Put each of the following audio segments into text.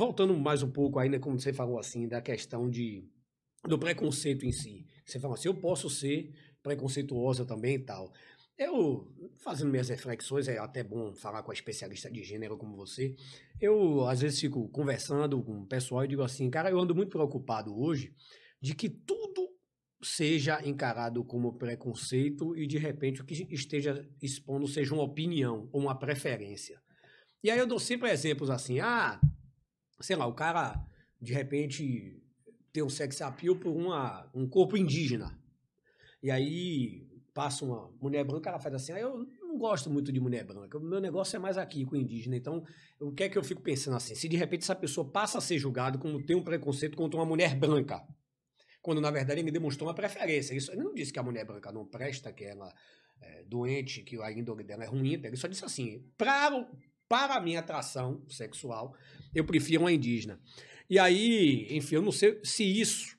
voltando mais um pouco ainda, como você falou assim, da questão de, do preconceito em si. Você falou assim, eu posso ser preconceituosa também e tal. Eu, fazendo minhas reflexões, é até bom falar com a especialista de gênero como você. Eu, às vezes, fico conversando com o pessoal e digo assim, cara, eu ando muito preocupado hoje de que tudo seja encarado como preconceito e, de repente, o que esteja expondo seja uma opinião ou uma preferência. E aí eu dou sempre exemplos assim, ah, sei lá, o cara de repente tem um sex appeal por uma, um corpo indígena. E aí passa uma mulher branca, ela faz assim, ah, eu não gosto muito de mulher branca, o meu negócio é mais aqui com indígena. Então, o que é que eu fico pensando assim? Se de repente essa pessoa passa a ser julgada como tem um preconceito contra uma mulher branca, quando na verdade ele demonstrou uma preferência. Ele, ele não disse que a mulher branca não presta, que ela é doente, que a índole dela é ruim, ele só disse assim, para para a minha atração sexual, eu prefiro uma indígena. E aí, enfim, eu não sei se isso,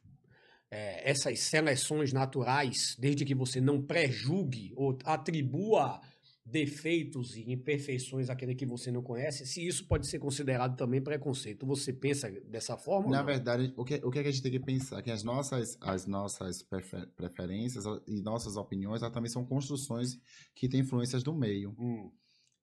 é, essas seleções naturais, desde que você não prejugue ou atribua defeitos e imperfeições àquele que você não conhece, se isso pode ser considerado também preconceito. Você pensa dessa forma? Na verdade, o que, o é que a gente tem que pensar? Que as nossas, as nossas preferências e nossas opiniões também são construções que têm influências do meio. Hum.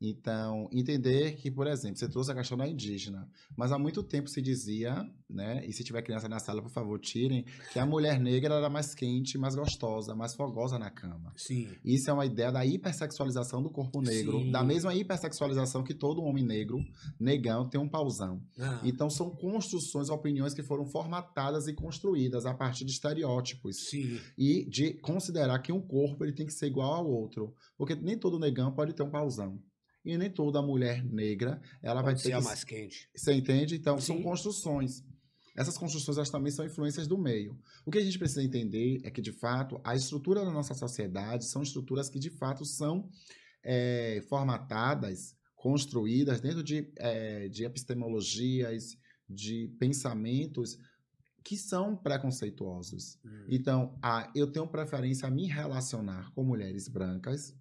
Então, entender que, por exemplo, você trouxe a questão da indígena, mas há muito tempo se dizia, né, e se tiver criança na sala, por favor, tirem, que a mulher negra era mais quente, mais gostosa, mais fogosa na cama. Sim. Isso é uma ideia da hipersexualização do corpo negro, Sim. da mesma hipersexualização que todo homem negro, negão, tem um pausão. Ah. Então, são construções, opiniões que foram formatadas e construídas a partir de estereótipos. Sim. E de considerar que um corpo ele tem que ser igual ao outro, porque nem todo negão pode ter um pausão e nem toda mulher negra ela Pode vai ter ser que... a mais quente. Você entende? Então Sim. são construções. Essas construções elas também são influências do meio. O que a gente precisa entender é que de fato a estrutura da nossa sociedade são estruturas que de fato são é, formatadas, construídas dentro de, é, de epistemologias, de pensamentos que são preconceituosos. Hum. Então, a, eu tenho preferência a me relacionar com mulheres brancas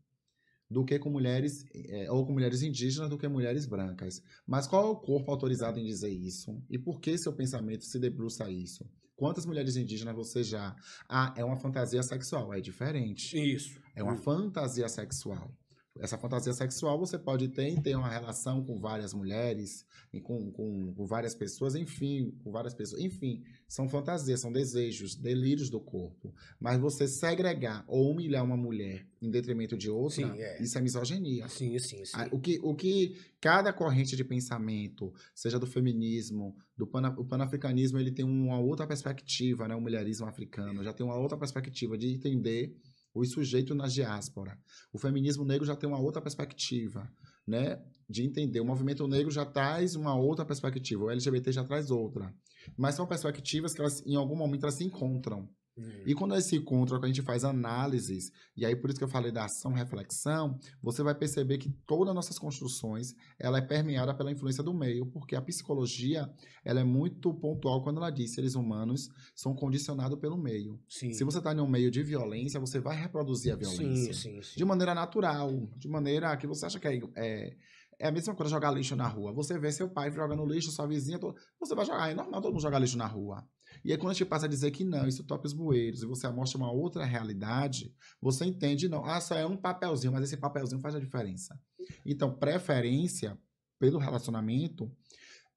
do que com mulheres é, ou com mulheres indígenas do que mulheres brancas. Mas qual é o corpo autorizado em dizer isso? E por que seu pensamento se debruça a isso? Quantas mulheres indígenas você já? Ah, é uma fantasia sexual, é diferente. Isso. É uma fantasia sexual essa fantasia sexual você pode ter e ter uma relação com várias mulheres, com, com, com, várias pessoas, enfim, com várias pessoas, enfim, são fantasias, são desejos, delírios do corpo. Mas você segregar ou humilhar uma mulher em detrimento de outra, sim, é. isso é misoginia. Ah, sim, sim, sim. Ah, o que, o que cada corrente de pensamento, seja do feminismo, do pana, o panafricanismo, ele tem uma outra perspectiva, né? O mulherismo africano é. já tem uma outra perspectiva de entender os sujeitos na diáspora. O feminismo negro já tem uma outra perspectiva, né? De entender. O movimento negro já traz uma outra perspectiva, o LGBT já traz outra. Mas são perspectivas que elas, em algum momento elas se encontram. Uhum. E quando a gente se encontra, quando a gente faz análises, e aí por isso que eu falei da ação reflexão, você vai perceber que todas as nossas construções, ela é permeada pela influência do meio, porque a psicologia, ela é muito pontual quando ela diz seres humanos são condicionados pelo meio. Sim. Se você está em um meio de violência, você vai reproduzir a violência. Sim, sim, de maneira natural, de maneira que você acha que é, é é a mesma coisa jogar lixo na rua. Você vê seu pai jogando lixo, sua vizinha. Todo... Você vai jogar, é normal todo mundo jogar lixo na rua. E aí, quando a gente passa a dizer que não, isso é topa os bueiros, e você mostra uma outra realidade, você entende, não, ah, só é um papelzinho, mas esse papelzinho faz a diferença. Então, preferência pelo relacionamento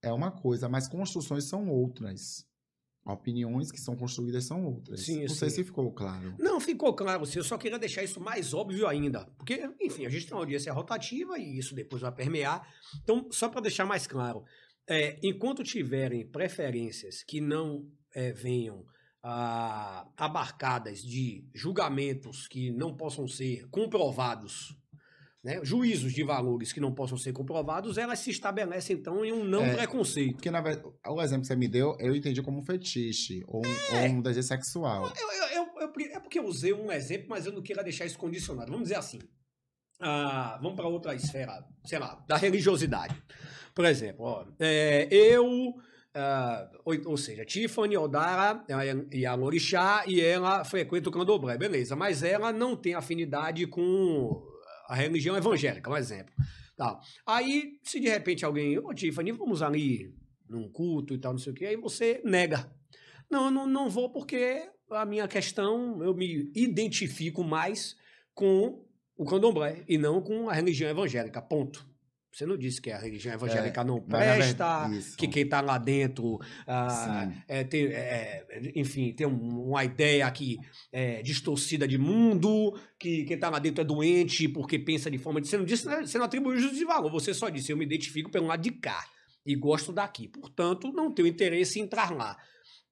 é uma coisa, mas construções são outras. Opiniões que são construídas são outras. Sim, Não sim. sei se ficou claro. Não, ficou claro. Eu só queria deixar isso mais óbvio ainda. Porque, enfim, a gente tem uma audiência rotativa e isso depois vai permear. Então, só para deixar mais claro, é, enquanto tiverem preferências que não é, venham ah, abarcadas de julgamentos que não possam ser comprovados, né, juízos de valores que não possam ser comprovados, elas se estabelecem então em um não é, preconceito. Porque na verdade, o exemplo que você me deu, eu entendi como um fetiche ou um, é, ou um é. desejo sexual. Eu, eu, eu, é porque eu usei um exemplo, mas eu não queria deixar isso condicionado. Vamos dizer assim. Ah, vamos para outra esfera, sei lá, da religiosidade. Por exemplo, ó, é, eu Uh, ah, ou, ou, seja, Tiffany, Odara eh, e a Lorixá, e ela frequenta o candomblé, beleza. Mas ela não tem afinidade com a religião evangélica, um exemplo. Tá. Aí, se de repente alguém, ô oh, Tiffany, vamos ali num culto e tal, não sei o quê, aí você nega. Não, eu não, não vou porque a minha questão, eu me identifico mais com o candomblé e não com a religião evangélica, ponto. Você não disse que a é religião evangélica é, não presta, que quem está lá dentro, ah, é, tem, é, enfim, tem uma ideia que é distorcida de mundo, que quem está lá dentro é doente porque pensa de forma de. Você não disse, né? você não atribuiu juízo de valor, você só disse, eu me identifico pelo lado de cá e gosto daqui. Portanto, não tenho interesse em entrar lá.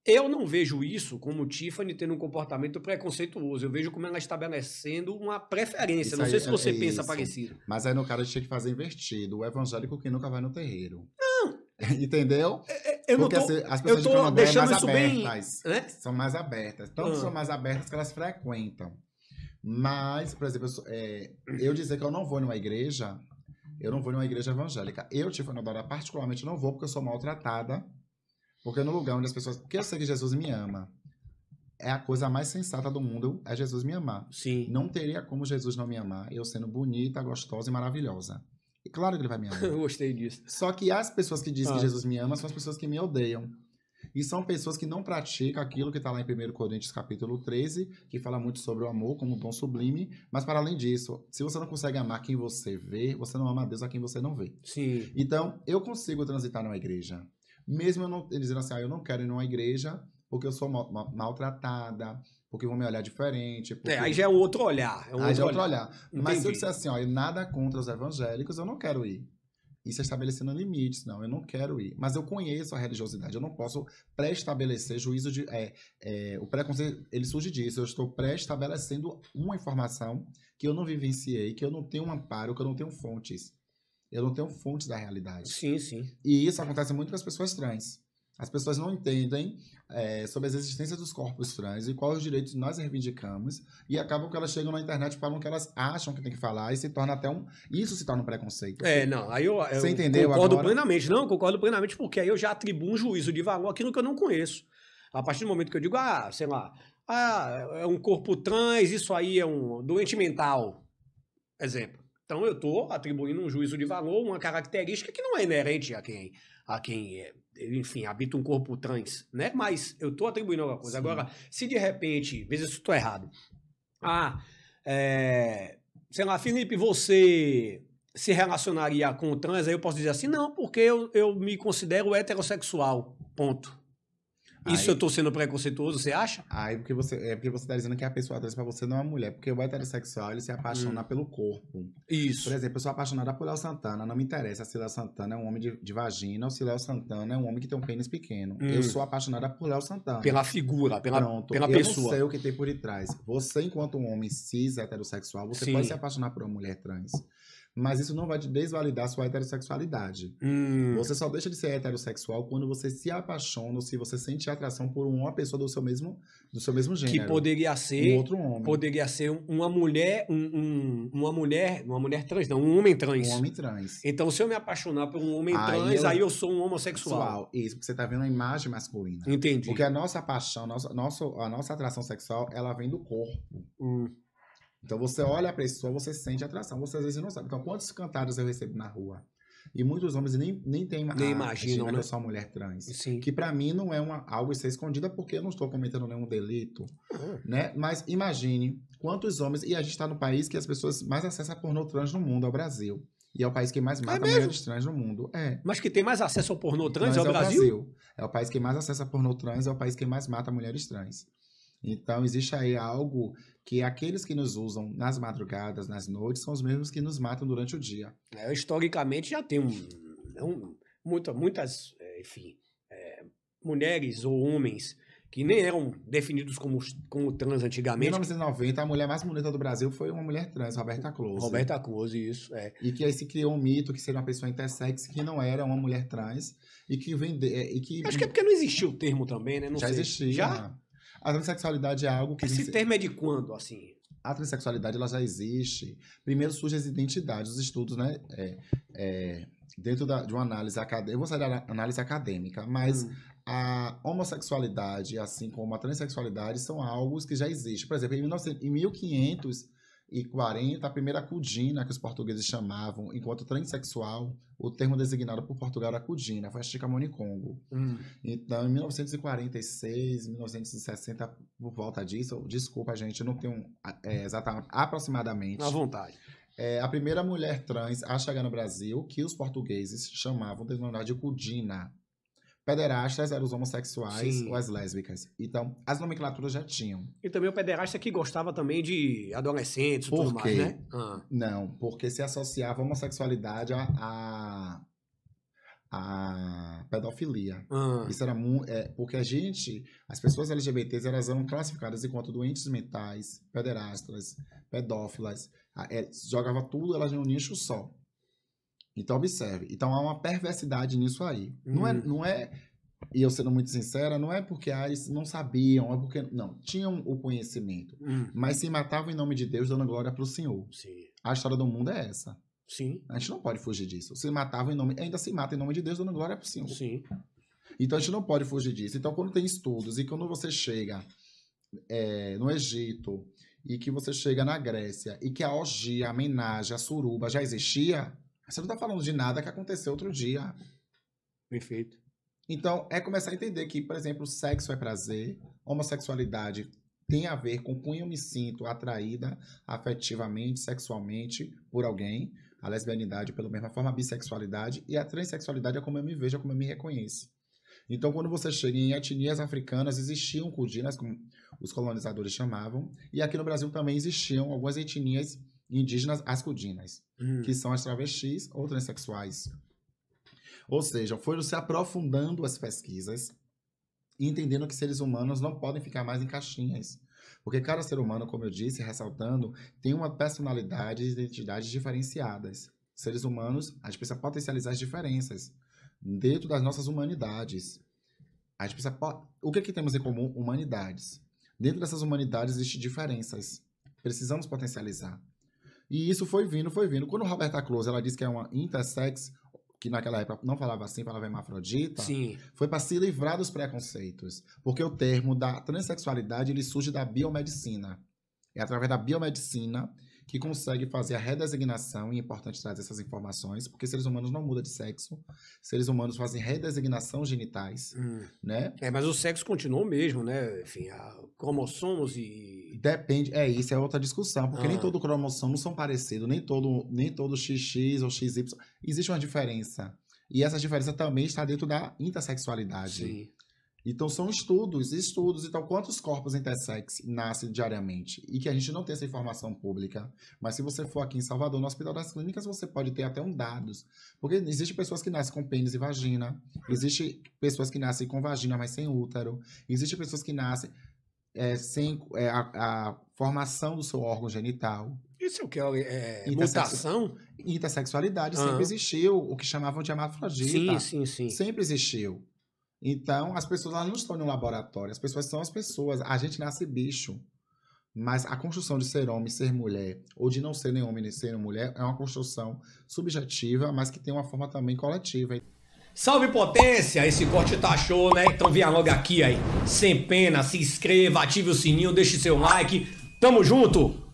Eu não vejo isso como Tiffany tendo um comportamento preconceituoso. Eu vejo como ela estabelecendo uma preferência. Isso não aí, sei se você é pensa isso. parecido. Mas aí no cara tinha que fazer invertido. O evangélico que nunca vai no terreiro. Não. Entendeu? É, é, eu Porque não tô, assim, as pessoas eu tô de é deixando mais isso abertas, bem. Né? São mais abertas. Tanto ah. são mais abertas que elas frequentam. Mas, por exemplo, eu, é, eu dizer que eu não vou numa igreja, eu não vou numa igreja evangélica. Eu, Tiffany Dora, particularmente não vou porque eu sou maltratada porque no lugar onde as pessoas. Porque eu sei que Jesus me ama. É a coisa mais sensata do mundo é Jesus me amar. Sim. Não teria como Jesus não me amar, eu sendo bonita, gostosa e maravilhosa. E claro que ele vai me amar. eu gostei disso. Só que as pessoas que dizem ah. que Jesus me ama são as pessoas que me odeiam. E são pessoas que não praticam aquilo que está lá em 1 Coríntios capítulo 13, que fala muito sobre o amor como um dom sublime. Mas para além disso, se você não consegue amar quem você vê, você não ama a Deus a quem você não vê. Sim. Então, eu consigo transitar numa igreja. Mesmo eu não, dizendo assim, ah, eu não quero ir numa igreja porque eu sou mal, mal, maltratada, porque vão me olhar diferente. Porque... É, aí já é outro olhar. É um aí outro já é outro olhar. olhar. Mas se eu disser assim, ó, nada contra os evangélicos, eu não quero ir. Isso é estabelecendo limites, não, eu não quero ir. Mas eu conheço a religiosidade, eu não posso pré-estabelecer juízo de. É, é, o preconceito, ele surge disso. Eu estou pré-estabelecendo uma informação que eu não vivenciei, que eu não tenho um amparo, que eu não tenho fontes. Eu não tenho fontes da realidade. Sim, sim. E isso acontece muito com as pessoas trans. As pessoas não entendem é, sobre as existências dos corpos trans e quais os direitos nós reivindicamos e acabam que elas chegam na internet e falam o que elas acham que tem que falar e se torna até um... Isso se torna um preconceito. É, não, aí eu, eu Você entendeu concordo agora? plenamente. Não, concordo plenamente porque aí eu já atribuo um juízo de valor aquilo que eu não conheço. A partir do momento que eu digo, ah, sei lá, ah, é um corpo trans, isso aí é um doente mental, exemplo. Então eu estou atribuindo um juízo de valor, uma característica que não é inerente a quem, a quem eh, enfim, habita um corpo trans, né? Mas eu estou atribuindo alguma coisa. Sim. Agora, se de repente, veja se estou errado, ah, é, sei lá, Felipe, você se relacionaria com trans, aí eu posso dizer assim, não, porque eu, eu me considero heterossexual, ponto. Isso aí, eu tô sendo preconceituoso, você acha? Aí porque você, é porque você tá dizendo que a pessoa trans pra você não é uma mulher. Porque o heterossexual, ele se apaixona hum. pelo corpo. Isso. Por exemplo, eu sou apaixonada por Léo Santana, não me interessa se Léo Santana é um homem de, de vagina ou se Léo Santana é um homem que tem um pênis pequeno. Hum. Eu sou apaixonada por Léo Santana. Pela figura, pela, Pronto. pela eu pessoa. Eu não sei o que tem por detrás. Você, enquanto um homem cis heterossexual, você Sim. pode se apaixonar por uma mulher trans. Mas isso não vai desvalidar sua heterossexualidade. Hum. Você só deixa de ser heterossexual quando você se apaixona ou se você sente atração por uma pessoa do seu mesmo, do seu mesmo gênero. Que poderia ser um outro homem. Poderia ser uma mulher, um, um, uma mulher, uma mulher trans, não, um homem trans. Um homem trans. Então, se eu me apaixonar por um homem aí trans, eu... aí eu sou um homossexual. Sexual. Isso, porque você está vendo a imagem masculina. Entendi. Porque a nossa paixão, a nossa, a nossa atração sexual, ela vem do corpo. Hum. Então você olha a pessoa, você sente atração, você às vezes não sabe. Então quantos cantados eu recebo na rua? E muitos homens nem, nem têm nem a, imaginam né? que eu sou uma mulher trans. Sim. Que para mim não é uma, algo ser escondida porque eu não estou cometendo nenhum delito. Ah. Né? Mas imagine quantos homens. E a gente está no país que as pessoas mais acessam a pornô trans no mundo, é o Brasil. E é o país que mais é mata é mulheres trans no mundo. É. Mas que tem mais acesso ao pornô trans, trans é, é o Brasil? Brasil? É o país que mais acessa pornô trans, é o país que mais mata mulheres trans. Então, existe aí algo que aqueles que nos usam nas madrugadas, nas noites, são os mesmos que nos matam durante o dia. É, historicamente, já tem um, né, um, muita, muitas, é, enfim, é, mulheres ou homens que nem eram definidos como, como trans antigamente. Em 1990, a mulher mais bonita do Brasil foi uma mulher trans, Roberta Close. Roberta Close, isso, é. E que aí se criou um mito que seria uma pessoa intersex que não era uma mulher trans e que vende... É, e que... Acho que é porque não existiu o termo também, né? Não Já sei. existia. Já? A transexualidade é algo que. Esse gente... termo é de quando, assim? A transexualidade ela já existe. Primeiro surgem as identidades, os estudos, né? É, é, dentro da, de uma análise acadêmica. Eu vou sair da análise acadêmica, mas hum. a homossexualidade, assim como a transexualidade, são algo que já existe. Por exemplo, em, 19... em 1500 e 40, a primeira cudina, que os portugueses chamavam, enquanto transexual, o termo designado por Portugal era cudina, foi a Chica Monicongo. Hum. Então, em 1946, 1960, por volta disso, desculpa, gente, eu não tenho é, exatamente, aproximadamente... À vontade. É, a primeira mulher trans a chegar no Brasil, que os portugueses chamavam de, de cudina. Pederastas eram os homossexuais Sim. ou as lésbicas. Então, as nomenclaturas já tinham. E também o pederasta que gostava também de adolescentes tudo mais, né? Ah. Não, porque se associava a homossexualidade a, a a pedofilia. Ah. Isso era é, porque a gente, as pessoas LGBTs, elas eram classificadas enquanto doentes mentais, pederastas, pedófilas. A, é, jogava tudo, elas em um nicho só. Então, observe. Então, há uma perversidade nisso aí. Uhum. Não, é, uhum. não é, e eu sendo muito sincera, não é porque ah, eles não sabiam, é porque. Não, tinham o conhecimento, uhum. mas se matavam em nome de Deus, dando glória para o Senhor. Sim. A história do mundo é essa. Sim. A gente não pode fugir disso. Se matava em nome. Ainda se mata em nome de Deus, dando glória para o Senhor. Sim. Então, a gente não pode fugir disso. Então, quando tem estudos e quando você chega é, no Egito e que você chega na Grécia e que a orgia, a menagem, a suruba já existia você não está falando de nada que aconteceu outro dia. Perfeito. Então, é começar a entender que, por exemplo, sexo é prazer, homossexualidade tem a ver com quem eu me sinto atraída afetivamente, sexualmente por alguém, a lesbianidade pela mesma forma, a bissexualidade e a transexualidade é como eu me vejo, é como eu me reconheço. Então, quando você chega em etnias africanas, existiam cudinas, como os colonizadores chamavam, e aqui no Brasil também existiam algumas etnias africanas indígenas ascudinas, hum. que são as travestis ou transexuais. Ou seja, foram se aprofundando as pesquisas e entendendo que seres humanos não podem ficar mais em caixinhas. Porque cada ser humano, como eu disse, ressaltando, tem uma personalidade e identidades diferenciadas. Seres humanos, a gente precisa potencializar as diferenças dentro das nossas humanidades. A gente precisa. O que, é que temos em comum? Humanidades. Dentro dessas humanidades existem diferenças. Precisamos potencializar. E isso foi vindo, foi vindo. Quando Roberta Close, ela disse que é uma intersex, que naquela época não falava assim, falava hermafrodita, Sim. foi para se livrar dos preconceitos. Porque o termo da transexualidade ele surge da biomedicina. É através da biomedicina que consegue fazer a redesignação, e é importante trazer essas informações, porque seres humanos não mudam de sexo, seres humanos fazem redesignação genitais, hum. né? É, mas o sexo continua o mesmo, né? Enfim, a cromossomos e... Depende, é, isso é outra discussão, porque ah. nem todo cromossomo são parecidos, nem todo, nem todo XX ou XY, existe uma diferença. E essa diferença também está dentro da intersexualidade. Sim. Então são estudos, estudos. Então, quantos corpos intersex nascem diariamente? E que a gente não tem essa informação pública. Mas se você for aqui em Salvador, no Hospital das Clínicas, você pode ter até um dados. Porque existem pessoas que nascem com pênis e vagina. Existem pessoas que nascem com vagina, mas sem útero. Existem pessoas que nascem é, sem é, a, a, formação do seu órgão genital. Isso é o que? É, é mutação? Intersexualidade sempre existiu. O que chamavam de hermafrodita. Sim, sim, sim. Sempre existiu. Então, as pessoas não estão um laboratório, as pessoas são as pessoas. A gente nasce bicho. Mas a construção de ser homem, ser mulher, ou de não ser nem homem nem ser mulher, é uma construção subjetiva, mas que tem uma forma também coletiva. Salve potência! Esse corte tá show, né? Então venha logo aqui aí. Sem pena, se inscreva, ative o sininho, deixe seu like. Tamo junto!